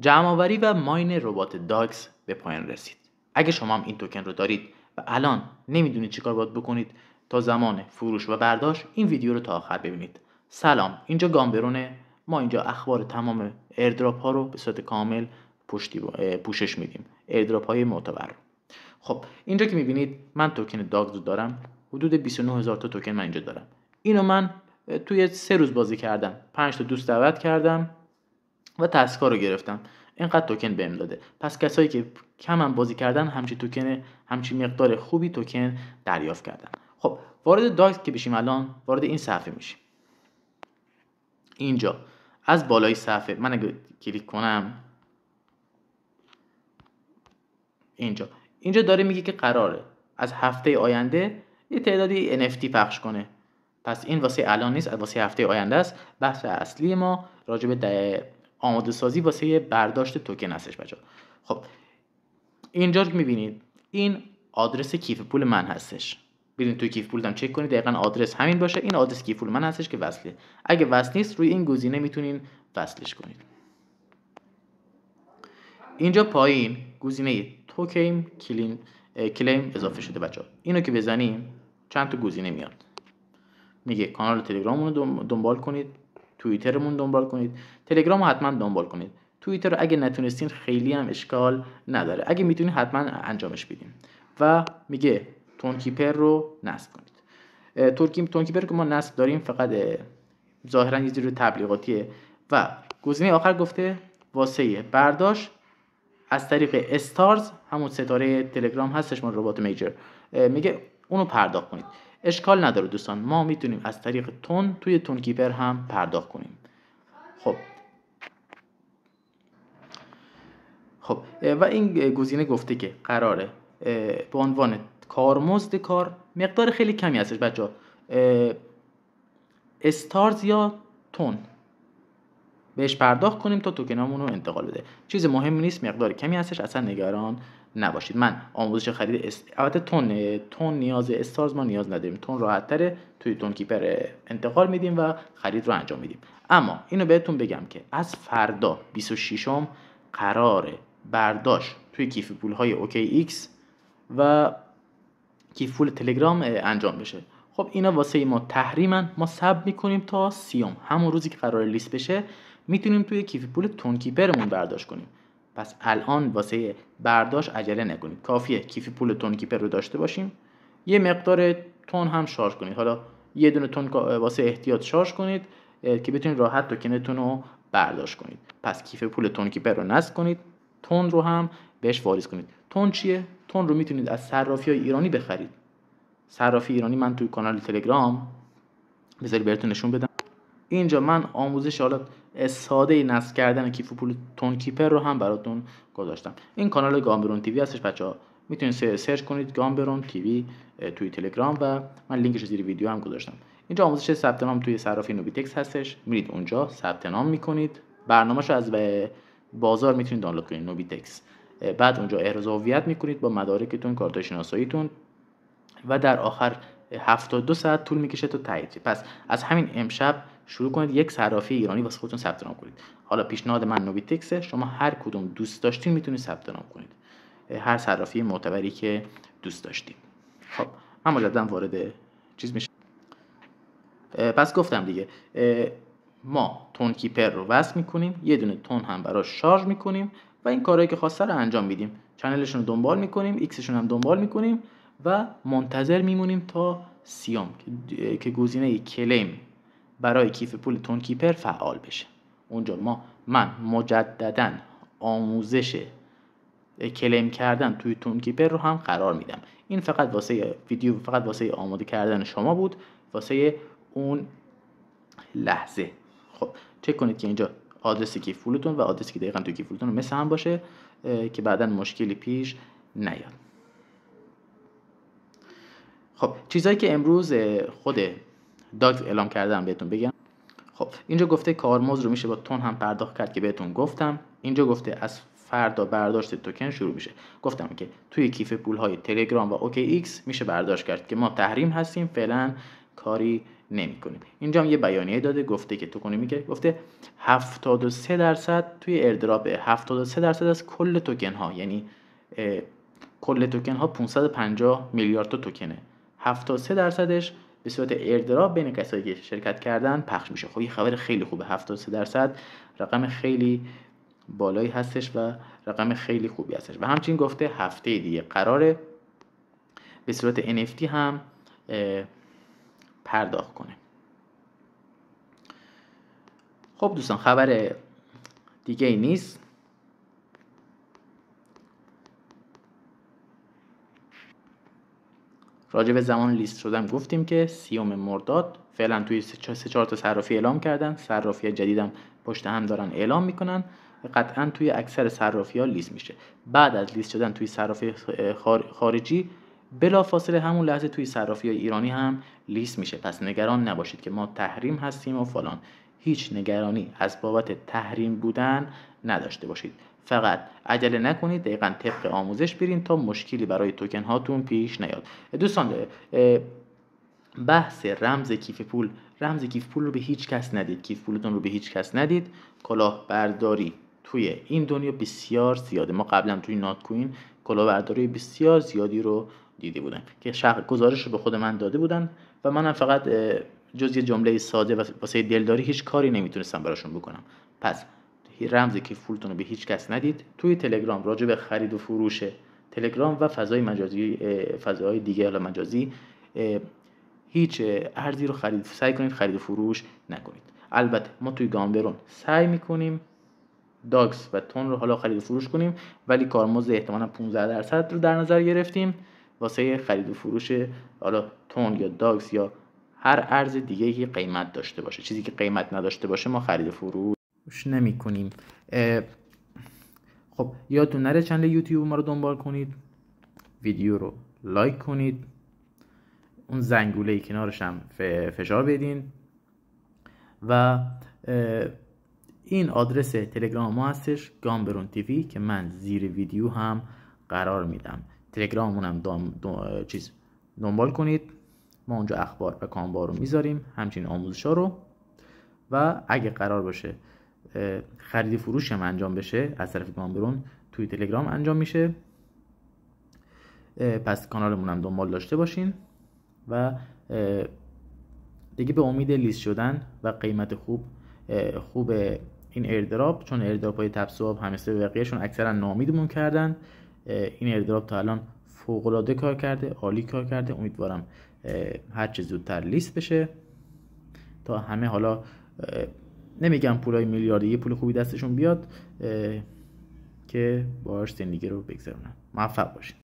جمعآوری و ماین ربات داکس به پایان رسید اگه شما هم این توکن رو دارید و الان نمیدونید چیکار باید بکنید تا زمان فروش و برداشت این ویدیو رو تا آخر ببینید سلام اینجا گامبرونه ما اینجا اخبار تمام ایردراپ ها رو به صورت کامل پوشش میدیم ایردراپ های معتبر خب اینجا که میبینید من توکن داگز رو دارم حدود 29000 تا توکن من اینجا دارم اینو من توی سه روز بازی کردم 5 تا دوست دعوت کردم و تسکا رو گرفتم اینقدر توکن بهم داده پس کسایی که کم هم بازی کردن همچی توکن همچی مقدار خوبی توکن دریافت کردن خب وارد دایت که بشیم الان وارد این صفحه میشیم اینجا از بالای صفحه من اگه کلیک کنم اینجا اینجا داره میگه که قراره از هفته آینده یه تعدادی NFT پخش کنه پس این واسه الان نیست واسه هفته آینده است بحث اصلی ما راجب آماده سازی واسه برداشت توکن هستش بچه خب اینجا که میبینید این آدرس کیف پول من هستش ببینید توی کیف پولم چک کنید دقیقا آدرس همین باشه این آدرس کیف پول من هستش که وصله اگه وصل نیست روی این گزینه میتونین وصلش کنید اینجا پایین گزینه توکن، کلیم کلیم اضافه شده بچه اینو که بزنیم چند تا گزینه میاد میگه کانال تلگرام دنبال کنید توییترمون دنبال کنید تلگرام رو حتما دنبال کنید توییتر رو اگه نتونستین خیلی هم اشکال نداره اگه میتونید حتما انجامش بدیم و میگه تونکیپر رو نصب کنید تون تونکیپر که ما نصب داریم فقط ظاهرا یه رو تبلیغاتیه و گزینه آخر گفته واسه برداشت از طریق استارز همون ستاره تلگرام هستش ما ربات میجر میگه اونو پرداخت کنید اشکال نداره دوستان ما میتونیم از طریق تون توی تون کیپر هم پرداخت کنیم خب خب و این گزینه گفته که قراره به عنوان کارمزد کار مقدار خیلی کمی هستش بچه استارز یا تون بهش پرداخت کنیم تا توکنامون رو انتقال بده چیز مهمی نیست مقدار کمی هستش اصلا نگران نباشید من آموزش خرید است... تون تون نیاز استارز ما نیاز نداریم تون راحت توی تون کیپر انتقال میدیم و خرید رو انجام میدیم اما اینو بهتون بگم که از فردا 26 م قرار برداشت توی کیف پول های اوکی ایکس و کیف پول تلگرام انجام بشه خب اینا واسه ما تحریمن ما سب میکنیم تا سیوم همون روزی که قرار لیست بشه میتونیم توی کیف پول تونکیپرمون برداشت کنیم پس الان واسه برداشت عجله نکنید کافیه کیف پول تونکیپر رو داشته باشیم یه مقدار تون هم شارژ کنید حالا یه دونه تون واسه احتیاط شارژ کنید که بتونید راحت توکنتون رو برداشت کنید پس کیف پول تونکیپر رو نصب کنید تون رو هم بهش واریز کنید تون چیه تون رو میتونید از صرافی های ایرانی بخرید صرافی ایرانی من توی کانال تلگرام بذاری براتون نشون بدم اینجا من آموزش حالا ساده ای نصب کردن کیف پول تون کیپر رو هم براتون گذاشتم این کانال گامبرون تیوی هستش بچه ها میتونید سرچ کنید گامبرون تیوی توی تلگرام و من لینکش زیر ویدیو هم گذاشتم اینجا آموزش ثبت نام توی صرافی نوبیتکس هستش میرید اونجا ثبت نام میکنید برنامهش از بازار میتونید دانلود کنید نوبیتکس بعد اونجا احراز هویت میکنید با مدارکتون کارت شناساییتون و در آخر 72 ساعت طول میکشه تا تایید پس از همین امشب شروع کنید یک صرافی ایرانی واسه خودتون ثبت نام کنید حالا پیشنهاد من نوبیتکس شما هر کدوم دوست داشتین میتونید ثبت نام کنید هر صرافی معتبری که دوست داشتین خب من مجددا وارد چیز میشه پس گفتم دیگه ما تون کیپر رو وصل میکنیم یه دونه تون هم براش شارژ میکنیم و این کارهایی که خواسته رو انجام میدیم چنلشون رو دنبال میکنیم ایکسشون هم دنبال میکنیم و منتظر میمونیم تا سیام که گزینه کلیم برای کیف پول تون کیپر فعال بشه اونجا ما من مجددا آموزش کلم کردن توی تون کیپر رو هم قرار میدم این فقط واسه ویدیو فقط واسه آماده کردن شما بود واسه اون لحظه خب چک کنید که اینجا آدرس کیف پولتون و آدرسی که دقیقا توی کیف پولتون مثل هم باشه که بعدا مشکلی پیش نیاد خب چیزایی که امروز خود داکت اعلام کردم بهتون بگم خب اینجا گفته کارمز رو میشه با تون هم پرداخت کرد که بهتون گفتم اینجا گفته از فردا برداشت توکن شروع میشه گفتم که توی کیف پول های تلگرام و اوکی ایکس میشه برداشت کرد که ما تحریم هستیم فعلا کاری نمی کنیم اینجا هم یه بیانیه داده گفته که توکنی میگه گفته 73 درصد توی اردراب 73 درصد از کل توکن ها یعنی کل توکن ها 550 میلیارد تا توکنه 73 درصدش به صورت ایردراپ بین کسایی که شرکت کردن پخش میشه خب یه خبر خیلی خوبه 73 درصد رقم خیلی بالایی هستش و رقم خیلی خوبی هستش و همچنین گفته هفته دیگه قراره به صورت NFT هم پرداخت کنه خب دوستان خبر دیگه ای نیست راجع به زمان لیست شدن گفتیم که سیوم مرداد فعلا توی سه چهار تا صرافی اعلام کردن صرافی جدیدم پشت هم دارن اعلام میکنن قطعا توی اکثر صرافی ها لیست میشه بعد از لیست شدن توی صرافی خارجی بلافاصله همون لحظه توی صرافی ایرانی هم لیست میشه پس نگران نباشید که ما تحریم هستیم و فلان هیچ نگرانی از بابت تحریم بودن نداشته باشید فقط عجله نکنید دقیقا طبق آموزش برین تا مشکلی برای توکن هاتون پیش نیاد دوستان بحث رمز کیف پول رمز کیف پول رو به هیچ کس ندید کیف پولتون رو به هیچ کس ندید کلاهبرداری توی این دنیا بسیار زیاده ما قبلا توی ناتکوین کلاهبرداری بسیار زیادی رو دیده بودن که شخص گزارش رو به خود من داده بودن و منم فقط جز یه جمله ساده و واسه دلداری هیچ کاری نمیتونستم براشون بکنم پس رمز که فولتون رو به هیچ کس ندید توی تلگرام راجع به خرید و فروش تلگرام و فضای مجازی فضای دیگه حالا مجازی هیچ ارزی رو خرید سعی کنید خرید و فروش نکنید البته ما توی گامبرون سعی میکنیم داکس و تون رو حالا خرید و فروش کنیم ولی کارمز احتمالا 15 درصد رو در نظر گرفتیم واسه خرید و فروش حالا تون یا داکس یا هر ارز دیگه که قیمت داشته باشه چیزی که قیمت نداشته باشه ما خرید و فروش روش نمی کنیم خب یادتون نره چند یوتیوب ما رو دنبال کنید ویدیو رو لایک کنید اون زنگوله ای کنارش هم فشار بدین و این آدرس تلگرام ما هستش گامبرون تیوی که من زیر ویدیو هم قرار میدم تلگراممون هم چیز دنبال کنید ما اونجا اخبار و کامبار رو میذاریم همچنین آموزش ها رو و اگه قرار باشه خرید فروش هم انجام بشه از طرف گامبرون توی تلگرام انجام میشه پس کانالمون هم دنبال داشته باشین و دیگه به امید لیست شدن و قیمت خوب خوب این ایردراپ چون ایردراپ های تبسواب همسته به بقیهشون اکثرا نامیدمون کردن این ایردراپ تا الان فوق العاده کار کرده عالی کار کرده امیدوارم هر چه زودتر لیست بشه تا همه حالا نمیگم پولای میلیاردی یه پول خوبی دستشون بیاد که باهاش زندگی رو بگذرونن موفق باشین